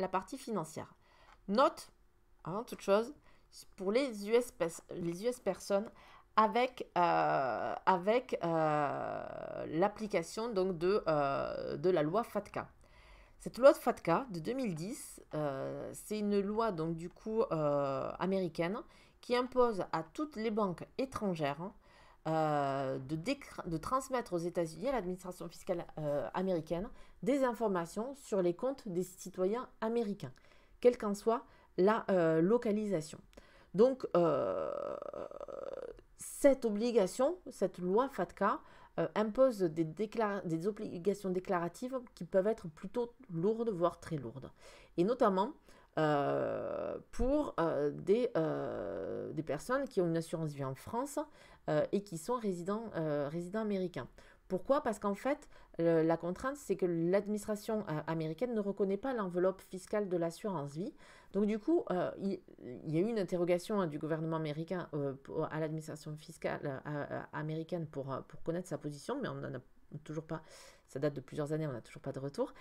la partie financière. Note, avant toute chose, pour les US, les US personnes avec, euh, avec euh, l'application donc euh, de, la loi FATCA. Cette loi de FATCA de 2010, c'est une loi donc du coup américaine qui impose à toutes les banques étrangères euh, de, transmettre aux États-Unis, à l'administration fiscale euh, américaine, des informations sur les comptes des citoyens américains, quelle qu'en soit la euh, localisation. Donc, cette obligation, cette loi FATCA, impose des obligations déclaratives qui peuvent être plutôt lourdes, voire très lourdes. Et notamment, euh, pour euh, euh, des, personnes qui ont une assurance vie en France et qui sont résidents américains. Pourquoi Parce qu'en fait, la contrainte, c'est que l'administration euh, américaine ne reconnaît pas l'enveloppe fiscale de l'assurance vie. Donc du coup, euh, il, y a eu une interrogation hein, du gouvernement américain euh, à l'administration fiscale américaine pour, pour connaître sa position, mais on n'en a toujours pas, ça date de plusieurs années, on n'a toujours pas de retour,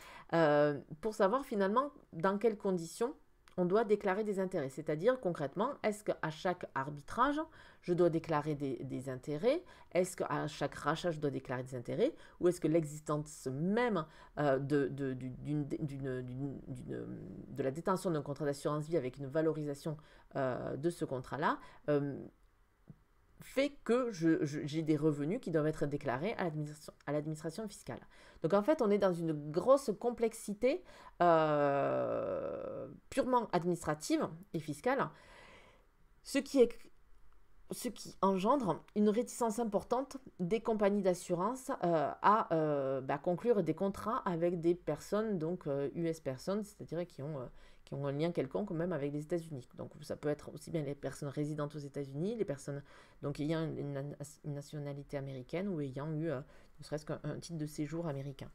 pour savoir finalement dans quelles conditions on doit déclarer des intérêts. C'est-à-dire concrètement, est-ce qu'à chaque arbitrage, je dois déclarer des, intérêts Est-ce qu'à chaque rachat, je dois déclarer des intérêts Ou est-ce que l'existence même euh, de, la détention d'un contrat d'assurance vie avec une valorisation euh, de ce contrat-là euh, fait que j'ai des revenus qui doivent être déclarés à l'administration fiscale. Donc en fait, on est dans une grosse complexité euh, purement administrative et fiscale, ce qui est ce qui engendre une réticence importante des compagnies d'assurance euh, à euh, bah, conclure des contrats avec des personnes, donc US euh, personnes, c'est-à-dire qui ont, qui ont un lien quelconque même avec les États-Unis. Donc ça peut être aussi bien les personnes résidentes aux États-Unis, les personnes donc ayant une nationalité américaine ou ayant eu ne serait-ce qu'un titre de séjour américain.